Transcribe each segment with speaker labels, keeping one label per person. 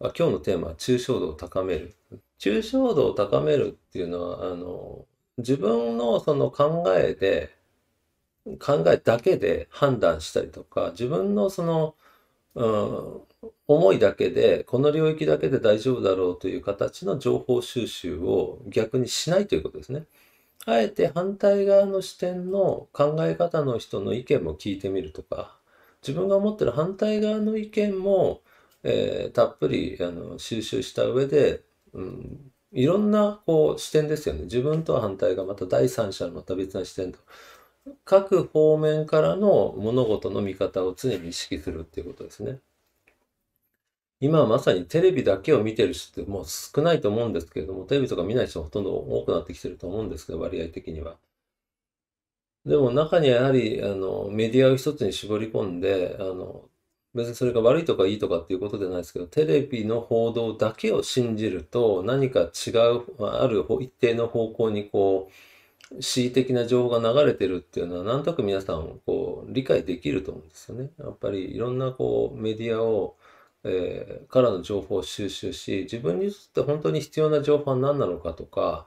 Speaker 1: 今日のテーマは抽象度を高める。抽象度を高めるっていうのは、あの、自分のその考えで、考えだけで判断したりとか、自分のその、うん、思いだけで、この領域だけで大丈夫だろうという形の情報収集を逆にしないということですね。あえて反対側の視点の考え方の人の意見も聞いてみるとか、自分が思ってる反対側の意見もえー、たっぷりあの収集した上で、うん、いろんなこう視点ですよね自分とは反対がまた第三者のまた別な視点と各方面からの物事の見方を常に意識するっていうことですね。今まさにテレビだけを見てる人ってもう少ないと思うんですけれども、テレビとか見ない人ほとんど多くなってきてると思うんですけど、割合的には。でも中にはやはりあのメディアを一つに絞り込んであの別にそれが悪いとかいいとかっていうことじゃないですけど、テレビの報道だけを信じると、何か違う、ある一定の方向にこう、恣意的な情報が流れてるっていうのは、なんとなく皆さん、こう、理解できると思うんですよね。やっぱりいろんなこう、メディアを、えー、からの情報を収集し、自分にとって本当に必要な情報は何なのかとか、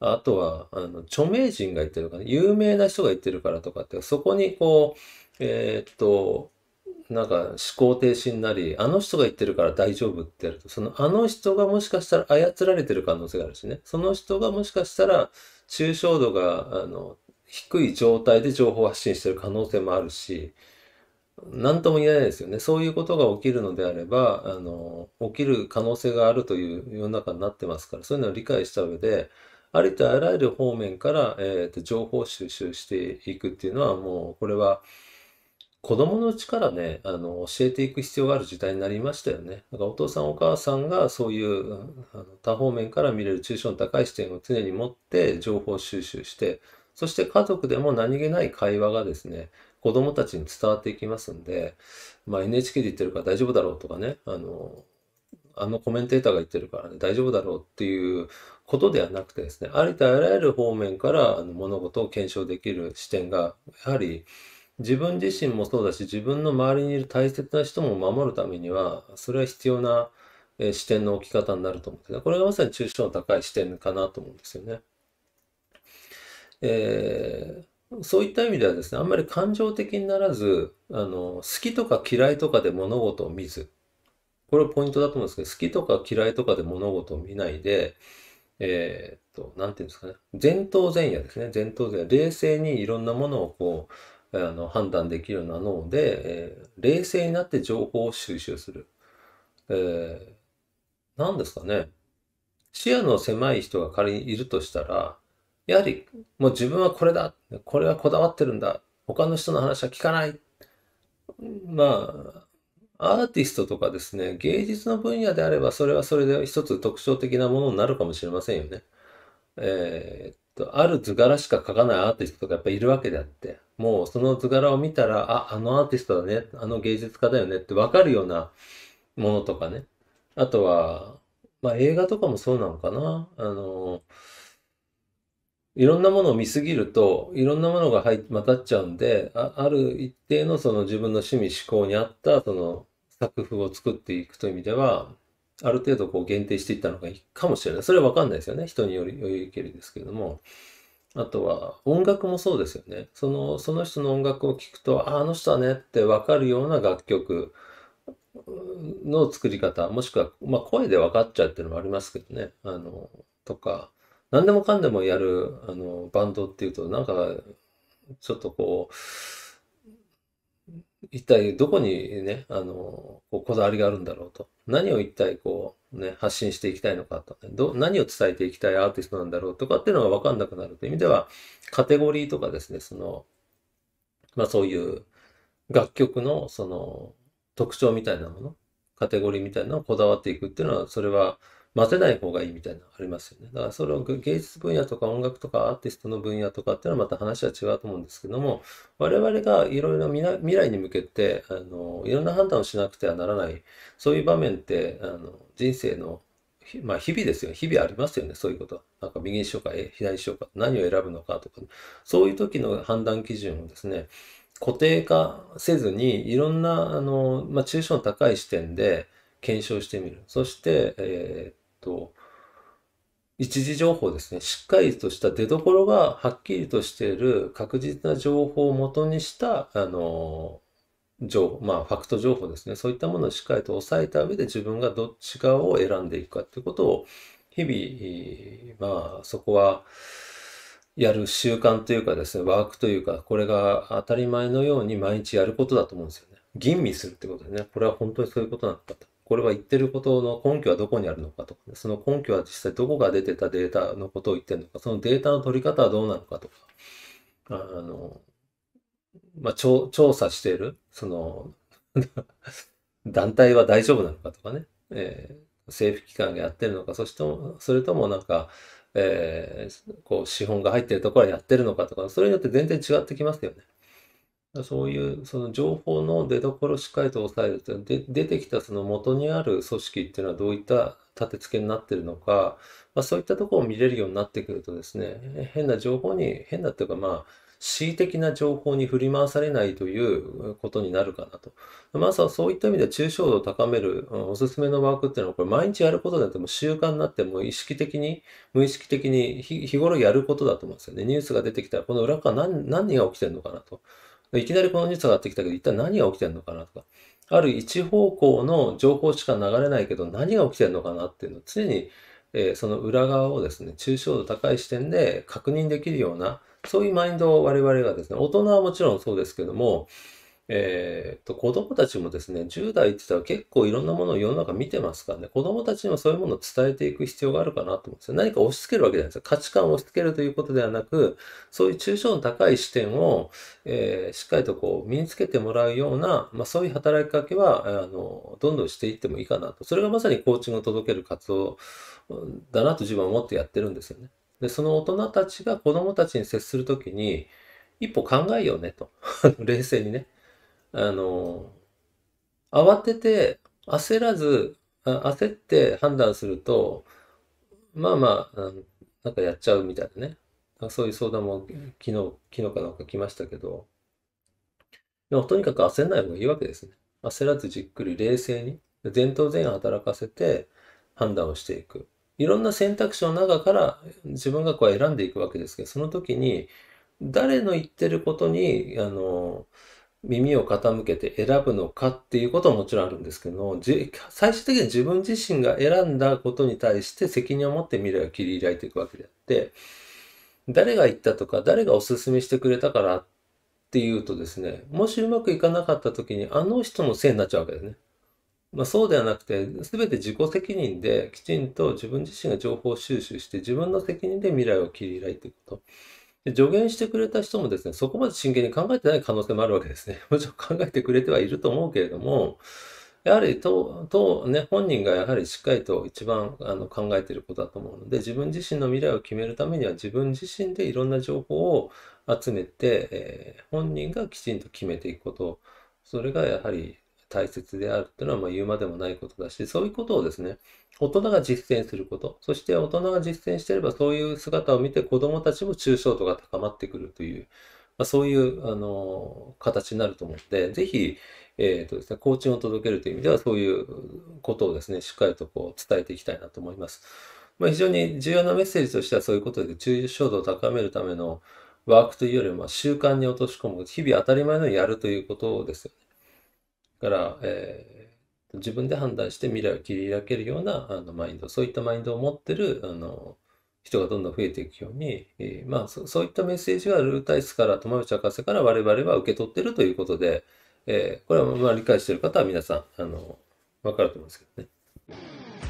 Speaker 1: あとは、あの、著名人が言ってるから、有名な人が言ってるからとかって、そこにこう、えー、っと、なんか思考停止になり、あの人が言ってるから大丈夫ってやると、そのあの人がもしかしたら操られてる可能性があるしね、その人がもしかしたら抽象度があの低い状態で情報発信してる可能性もあるし、何とも言えないですよね。そういうことが起きるのであれば、あの、起きる可能性があるという世の中になってますから、そういうのを理解した上で、ありとあらゆる方面から、えーと、と情報収集していくっていうのはもうこれは子供のうちからね、あの、教えていく必要がある時代になりましたよね。だからお父さんお母さんがそういうあの多方面から見れる抽象の高い視点を常に持って情報収集して、そして家族でも何気ない会話がですね、子供たちに伝わっていきますんで、まあ、NHK で言ってるから大丈夫だろうとかね、あの、あのコメンテーターが言ってるから、ね、大丈夫だろうっていうことではなくてですね、ありとあらゆる方面からあの物事を検証できる視点が、やはり、自分自身もそうだし、自分の周りにいる大切な人も守るためには、それは必要な、えー、視点の置き方になると思うんですね。これがまさに抽象の高い視点かなと思うんですよね。えー、そういった意味ではですね、あんまり感情的にならず、あの、好きとか嫌いとかで物事を見ず、これポイントだと思うんですけど、好きとか嫌いとかで物事を見ないで、えー、っと、なんていうんですかね、前頭前野ですね、前頭前野。冷静にいろんなものをこう、あの判断できるような脳で、えー、冷静になって情報を収集する。えー、何ですかね。視野の狭い人が仮にいるとしたら、やはりもう自分はこれだ、これはこだわってるんだ、他の人の話は聞かない。まあ、アーティストとかですね、芸術の分野であれば、それはそれで一つ特徴的なものになるかもしれませんよね。えー、ある図柄しか描かないアーティストかやっぱいるわけであって、もうその図柄を見たら、あ、あのアーティストだね、あの芸術家だよねってわかるようなものとかね。あとは、まあ映画とかもそうなのかな。あの、いろんなものを見すぎると、いろんなものが入混ざっちゃうんで、あある一定のその自分の趣味、思考に合ったその作風を作っていくという意味では、ある程度こう限定していったのがいいかもしれない。それはわかんないですよね。人によりよりけりですけれども。あとは音楽もそうですよね。そのその人の音楽を聴くと、ああの人はねってわかるような楽曲の作り方、もしくは、まあ、声で分かっちゃうっていうのもありますけどね。あのとか、何でもかんでもやるあのバンドっていうと、なんかちょっとこう、一体どこにね、あの、こだわりがあるんだろうと。何を一体こう、ね、発信していきたいのかと、ね、ど、何を伝えていきたいアーティストなんだろうとかっていうのが分かんなくなるという意味では、カテゴリーとかですね、その、まあそういう楽曲のその特徴みたいなもの、カテゴリーみたいなのをこだわっていくっていうのは、それは待てない方がいいみたいなのありますよね。だからそれを芸術分野とか音楽とかアーティストの分野とかっていうのはまた話は違うと思うんですけども、我々がいろいろ未来に向けて、あの、いろんな判断をしなくてはならない、そういう場面って、あの、人生のまあ、日々ですよ。日々ありますよね。そういうことは。なんか右にしようか、左にしようか、何を選ぶのかとか、そういう時の判断基準をですね、固定化せずに、いろんな、あの、まあ、抽象の高い視点で検証してみる。そして、えーと、一時情報ですね。しっかりとした出所がはっきりとしている確実な情報をもとにした、あの、情報、まあ、ファクト情報ですね。そういったものをしっかりと押さえた上で自分がどっち側を選んでいくかっていうことを、日々、まあ、そこは、やる習慣というかですね、ワークというか、これが当たり前のように毎日やることだと思うんですよね。吟味するってことでね、これは本当にそういうことなのかと。これは言ってることの根拠はどこにあるのかとか、その根拠は実際どこが出てたデータのことを言ってるのか、そのデータの取り方はどうなのかとか、あの、まあ、調査している、その 団体は大丈夫なのかとかね、えー、政府機関がやってるのか、そしてそれともなんか、えー、こう資本が入ってるところはやってるのかとか、それによって全然違ってきますよね。そういうその情報の出どころをしっかりと押さえるとで出てきたその元にある組織っていうのはどういった立て付けになってるのか、まあ、そういったところを見れるようになってくるとですね変な情報に変なっていうかまあ恣意的な情報に振り回されないということになるかなと。まずはそういった意味で抽象度を高めるおすすめのワークっていうのはこれ毎日やることだっても習慣になってもう意識的に無意識的に日頃やることだと思うんですよね。ニュースが出てきたらこの裏側何何が起きてるのかなと。いきなりこのニュースが上がってきたけど、一体何が起きてるのかなとか、ある一方向の情報しか流れないけど、何が起きてるのかなっていうのを常に、えー、その裏側をですね、抽象度高い視点で確認できるような、そういうマインドを我々がですね、大人はもちろんそうですけども、えー、っと、子供たちもですね、10代って言ったら結構いろんなものを世の中見てますからね、子供たちにもそういうものを伝えていく必要があるかなと思うんですよ。何か押し付けるわけじゃないですよ。価値観を押し付けるということではなく、そういう抽象の高い視点を、えー、しっかりとこう身につけてもらうような、まあ、そういう働きかけは、あの、どんどんしていってもいいかなと。それがまさにコーチングを届ける活動だなと自分は思ってやってるんですよね。で、その大人たちが子供たちに接するときに、一歩考えようねと。冷静にね。あの、慌てて、焦らず、焦って判断すると、まあまあ、なんかやっちゃうみたいなね。そういう相談も昨日、昨日かなんか来ましたけど、でもとにかく焦らない方がいいわけですね。焦らずじっくり冷静に、前頭前野働かせて判断をしていく。いろんな選択肢の中から自分がこう選んでいくわけですけど、その時に誰の言ってることに、あの、耳を傾けて選ぶのかっていうことはもちろんあるんですけど、最終的に自分自身が選んだことに対して責任を持って未来を切り開いていくわけであって、誰が言ったとか、誰がおすすめしてくれたからっていうとですね、もしうまくいかなかった時にあの人のせいになっちゃうわけですね。まあ、そうではなくて、全て自己責任できちんと自分自身が情報収集して自分の責任で未来を切り開いていくと。で助言してくれた人もですね、そこまで真剣に考えてない可能性もあるわけですね。もちろん考えてくれてはいると思うけれども、やはりと、と、ね、本人がやはりしっかりと一番あの考えていることだと思うので、自分自身の未来を決めるためには、自分自身でいろんな情報を集めて、えー、本人がきちんと決めていくこと、それがやはり大切であるっていうのはまあ言うまでもないことだし、そういうことをですね、大人が実践すること、そして大人が実践していればそういう姿を見て子供たちも抽象度が高まってくるという、まあ、そういう、あの形になると思って、是ぜひ、えーとですね、コーチンを届けるという意味ではそういうことをですね、しっかりとこう伝えていきたいなと思います。まあ、非常に重要なメッセージとしてはそういうことで、抽象度を高めるためのワークというよりも習慣に落とし込む、日々当たり前のやるということですよから、えー、自分で判断して未来を切り開けるようなあのマインド、そういったマインドを持ってるあの人がどんどん増えていくように、えー、まあそ、そういったメッセージがルータイスから、友内博士から我々は受け取ってるということで、えー、これはまあ理解してる方は皆さん、あの、分かると思うんですけどね。